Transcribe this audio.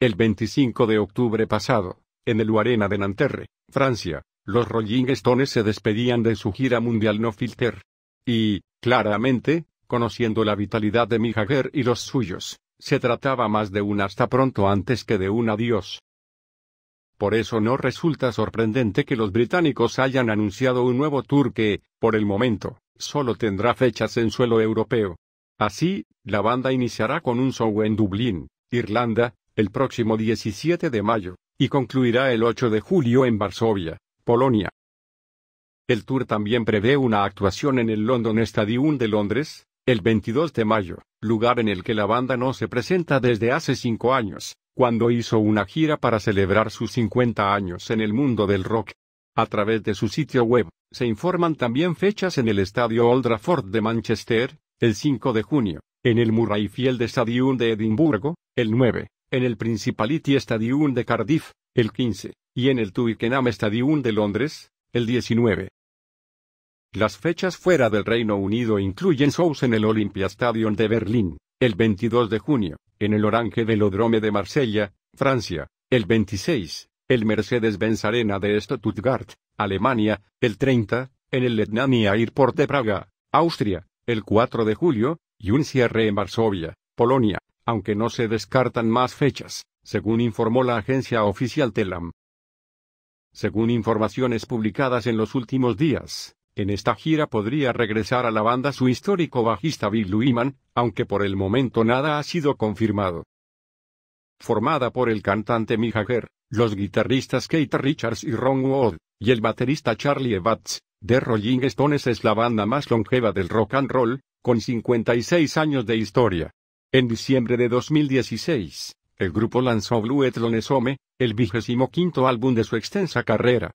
El 25 de octubre pasado, en el Arena de Nanterre, Francia, los Rolling Stones se despedían de su gira mundial No Filter. Y, claramente, conociendo la vitalidad de mi Jagger y los suyos, se trataba más de un hasta pronto antes que de un adiós. Por eso no resulta sorprendente que los británicos hayan anunciado un nuevo tour que, por el momento, solo tendrá fechas en suelo europeo. Así, la banda iniciará con un show en Dublín, Irlanda, el próximo 17 de mayo, y concluirá el 8 de julio en Varsovia, Polonia. El tour también prevé una actuación en el London Stadium de Londres, el 22 de mayo, lugar en el que la banda no se presenta desde hace cinco años, cuando hizo una gira para celebrar sus 50 años en el mundo del rock. A través de su sitio web, se informan también fechas en el Estadio Old Trafford de Manchester, el 5 de junio, en el Murrayfield Stadium de Edimburgo, el 9, en el Principality Stadium de Cardiff, el 15, y en el Twickenham Stadium de Londres, el 19. Las fechas fuera del Reino Unido incluyen shows en el Olympia Stadium de Berlín, el 22 de junio, en el Orange Velodrome de Marsella, Francia, el 26, el Mercedes-Benz Arena de Stuttgart, Alemania, el 30, en el Letnamia Airport de Praga, Austria, el 4 de julio, y un cierre en Varsovia, Polonia aunque no se descartan más fechas, según informó la agencia oficial Telam. Según informaciones publicadas en los últimos días, en esta gira podría regresar a la banda su histórico bajista Bill Wyman, aunque por el momento nada ha sido confirmado. Formada por el cantante Mick Jagger, los guitarristas Kate Richards y Ron Wood, y el baterista Charlie Evans, The Rolling Stones es la banda más longeva del rock and roll, con 56 años de historia. En diciembre de 2016, el grupo lanzó Blue Etlonesome, el vigésimo quinto álbum de su extensa carrera.